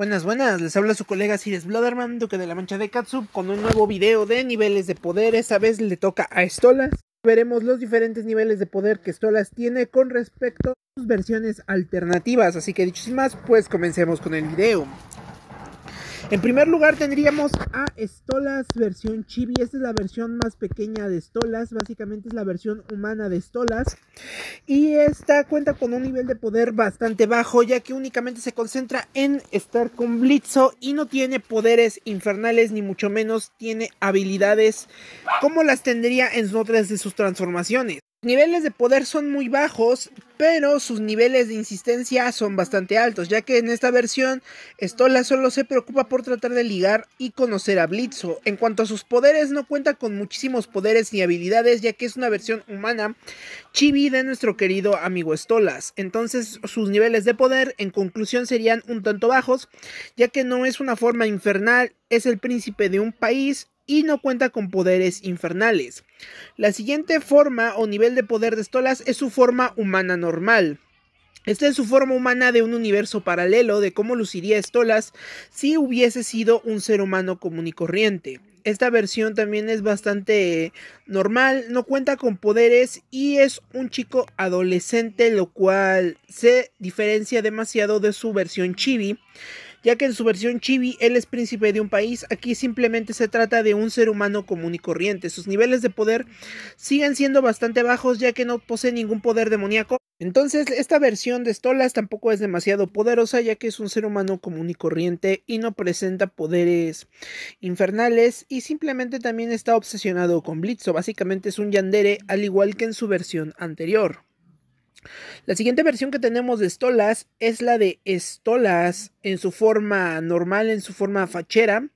Buenas, buenas, les habla su colega Sirius Blooderman, Duque de la Mancha de Katsub, con un nuevo video de niveles de poder. Esta vez le toca a Stolas. Veremos los diferentes niveles de poder que Stolas tiene con respecto a sus versiones alternativas. Así que dicho sin más, pues comencemos con el video. En primer lugar tendríamos a Stolas versión chibi. Esta es la versión más pequeña de Stolas. Básicamente es la versión humana de Stolas. Y esta cuenta con un nivel de poder bastante bajo ya que únicamente se concentra en estar con Blitzo y no tiene poderes infernales ni mucho menos tiene habilidades como las tendría en otras de sus transformaciones niveles de poder son muy bajos, pero sus niveles de insistencia son bastante altos, ya que en esta versión Stolas solo se preocupa por tratar de ligar y conocer a Blitzo. En cuanto a sus poderes, no cuenta con muchísimos poderes ni habilidades, ya que es una versión humana chibi de nuestro querido amigo Stolas. Entonces, sus niveles de poder, en conclusión, serían un tanto bajos, ya que no es una forma infernal, es el príncipe de un país y no cuenta con poderes infernales. La siguiente forma o nivel de poder de Stolas es su forma humana normal. Esta es su forma humana de un universo paralelo de cómo luciría Stolas si hubiese sido un ser humano común y corriente. Esta versión también es bastante normal, no cuenta con poderes y es un chico adolescente, lo cual se diferencia demasiado de su versión chibi ya que en su versión chibi él es príncipe de un país, aquí simplemente se trata de un ser humano común y corriente. Sus niveles de poder siguen siendo bastante bajos ya que no posee ningún poder demoníaco. Entonces esta versión de Stolas tampoco es demasiado poderosa ya que es un ser humano común y corriente y no presenta poderes infernales y simplemente también está obsesionado con Blitzo. Básicamente es un Yandere al igual que en su versión anterior. La siguiente versión que tenemos de Stolas es la de Stolas en su forma normal, en su forma fachera.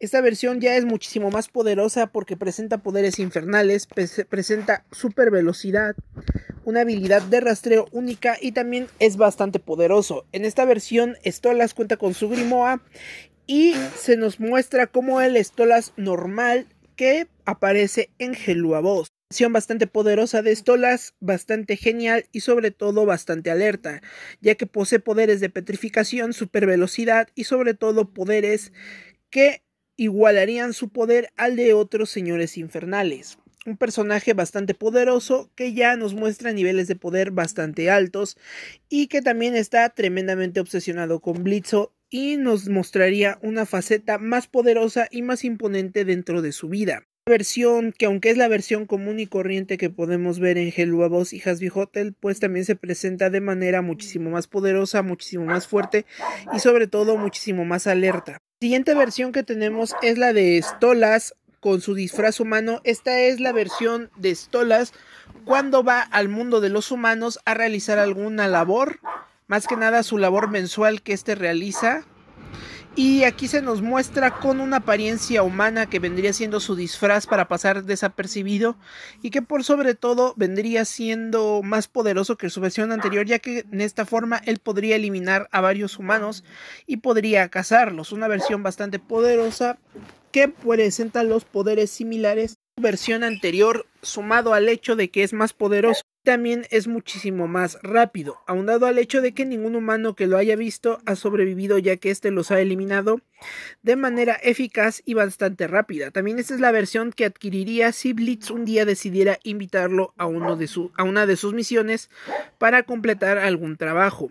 Esta versión ya es muchísimo más poderosa porque presenta poderes infernales, presenta super velocidad, una habilidad de rastreo única y también es bastante poderoso. En esta versión Stolas cuenta con su Grimoa y se nos muestra como el Stolas normal que aparece en Geluavos bastante poderosa de Stolas, bastante genial y sobre todo bastante alerta, ya que posee poderes de petrificación, super velocidad y sobre todo poderes que igualarían su poder al de otros señores infernales. Un personaje bastante poderoso que ya nos muestra niveles de poder bastante altos y que también está tremendamente obsesionado con Blitzo y nos mostraría una faceta más poderosa y más imponente dentro de su vida versión que aunque es la versión común y corriente que podemos ver en Hello Boss y Hasby Hotel, pues también se presenta de manera muchísimo más poderosa, muchísimo más fuerte y sobre todo muchísimo más alerta. siguiente versión que tenemos es la de Stolas con su disfraz humano. Esta es la versión de Stolas cuando va al mundo de los humanos a realizar alguna labor, más que nada su labor mensual que éste realiza y aquí se nos muestra con una apariencia humana que vendría siendo su disfraz para pasar desapercibido y que por sobre todo vendría siendo más poderoso que su versión anterior ya que en esta forma él podría eliminar a varios humanos y podría cazarlos. Una versión bastante poderosa que presenta los poderes similares a su versión anterior sumado al hecho de que es más poderoso también es muchísimo más rápido, dado al hecho de que ningún humano que lo haya visto ha sobrevivido ya que este los ha eliminado de manera eficaz y bastante rápida. También esta es la versión que adquiriría si Blitz un día decidiera invitarlo a, uno de su, a una de sus misiones para completar algún trabajo.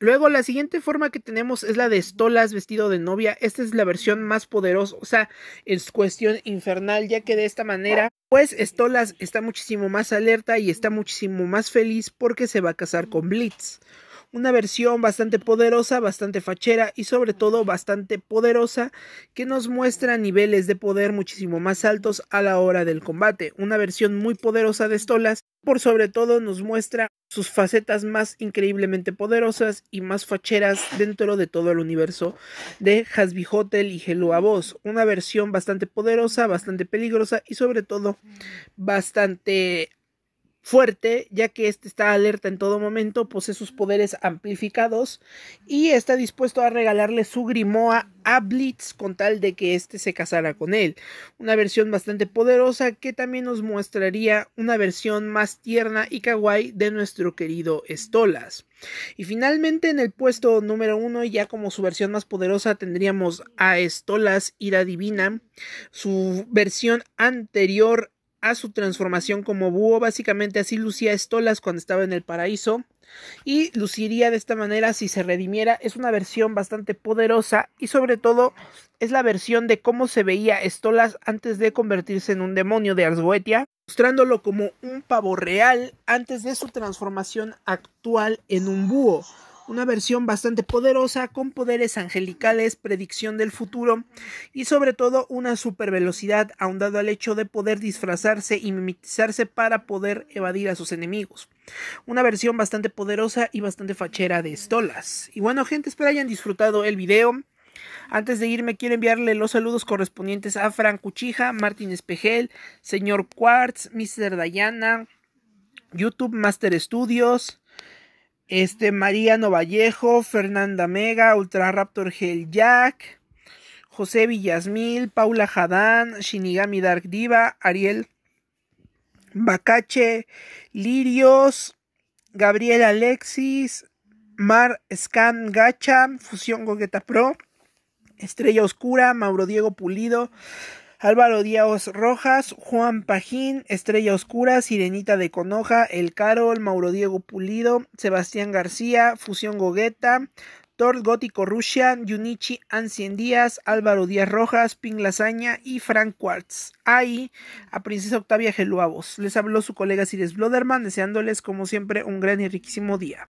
Luego, la siguiente forma que tenemos es la de Stolas vestido de novia. Esta es la versión más poderosa, o sea, es cuestión infernal, ya que de esta manera, pues Stolas está muchísimo más alerta y está muchísimo más feliz porque se va a casar con Blitz. Una versión bastante poderosa, bastante fachera y sobre todo bastante poderosa que nos muestra niveles de poder muchísimo más altos a la hora del combate. Una versión muy poderosa de Stolas por sobre todo nos muestra sus facetas más increíblemente poderosas y más facheras dentro de todo el universo de Hasbi Hotel y Hello a Una versión bastante poderosa, bastante peligrosa y sobre todo bastante fuerte, ya que este está alerta en todo momento, posee pues sus poderes amplificados y está dispuesto a regalarle su grimoa a Blitz con tal de que este se casara con él. Una versión bastante poderosa que también nos mostraría una versión más tierna y kawaii de nuestro querido Stolas. Y finalmente en el puesto número uno, ya como su versión más poderosa, tendríamos a Stolas Ira Divina, su versión anterior a su transformación como búho. Básicamente así lucía Estolas cuando estaba en el paraíso. Y luciría de esta manera si se redimiera. Es una versión bastante poderosa y sobre todo es la versión de cómo se veía Estolas antes de convertirse en un demonio de Goetia mostrándolo como un pavo real antes de su transformación actual en un búho una versión bastante poderosa con poderes angelicales, predicción del futuro y sobre todo una super velocidad ahondado al hecho de poder disfrazarse y mimetizarse para poder evadir a sus enemigos. Una versión bastante poderosa y bastante fachera de Stolas. Y bueno gente, espero hayan disfrutado el video. Antes de irme, quiero enviarle los saludos correspondientes a Frank Cuchija, Martín Espejel, señor Quartz, Mr. Dayana, YouTube Master Studios, este, Mariano Vallejo, Fernanda Mega, Ultra Raptor Hell Jack, José Villasmil, Paula Jadán, Shinigami Dark Diva, Ariel Bacache, Lirios, Gabriel Alexis, Mar Scan Gacha, Fusión Gogueta Pro, Estrella Oscura, Mauro Diego Pulido, Álvaro Díaz Rojas, Juan Pajín, Estrella Oscura, Sirenita de Conoja, El Carol, Mauro Diego Pulido, Sebastián García, Fusión Gogueta, Thor Gótico Rusia, Yunichi Ancien Díaz, Álvaro Díaz Rojas, Ping lasaña y Frank Quartz. Ahí a Princesa Octavia Geluavos. Les habló su colega Cires Bloderman, deseándoles como siempre un gran y riquísimo día.